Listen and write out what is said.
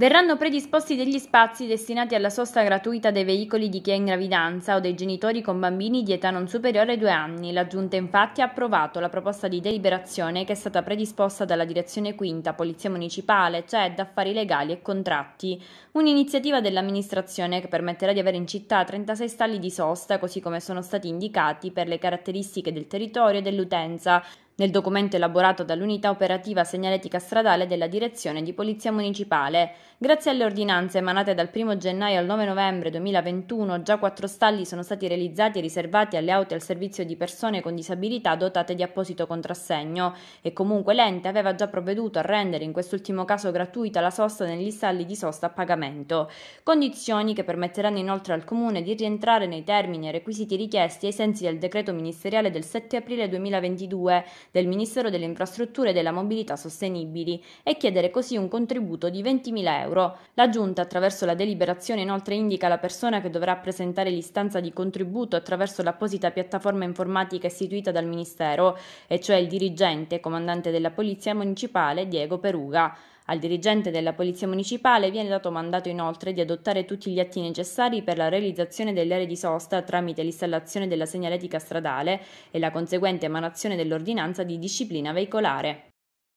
Verranno predisposti degli spazi destinati alla sosta gratuita dei veicoli di chi è in gravidanza o dei genitori con bambini di età non superiore ai due anni. La Giunta infatti ha approvato la proposta di deliberazione che è stata predisposta dalla Direzione Quinta, Polizia Municipale, CED, cioè Affari Legali e Contratti, un'iniziativa dell'amministrazione che permetterà di avere in città 36 stalli di sosta, così come sono stati indicati per le caratteristiche del territorio e dell'utenza, nel documento elaborato dall'unità operativa segnaletica stradale della Direzione di Polizia Municipale. Grazie alle ordinanze emanate dal 1 gennaio al 9 novembre 2021, già quattro stalli sono stati realizzati e riservati alle auto e al servizio di persone con disabilità dotate di apposito contrassegno e comunque l'ente aveva già provveduto a rendere in quest'ultimo caso gratuita la sosta negli stalli di sosta a pagamento, condizioni che permetteranno inoltre al comune di rientrare nei termini e requisiti richiesti ai sensi del decreto ministeriale del 7 aprile 2022 del Ministero delle Infrastrutture e della Mobilità Sostenibili e chiedere così un contributo di 20.000 euro. La Giunta, attraverso la deliberazione, inoltre indica la persona che dovrà presentare l'istanza di contributo attraverso l'apposita piattaforma informatica istituita dal Ministero, e cioè il dirigente, comandante della Polizia Municipale Diego Peruga. Al dirigente della Polizia Municipale viene dato mandato inoltre di adottare tutti gli atti necessari per la realizzazione delle aree di sosta tramite l'installazione della segnaletica stradale e la conseguente emanazione dell'ordinanza di disciplina veicolare.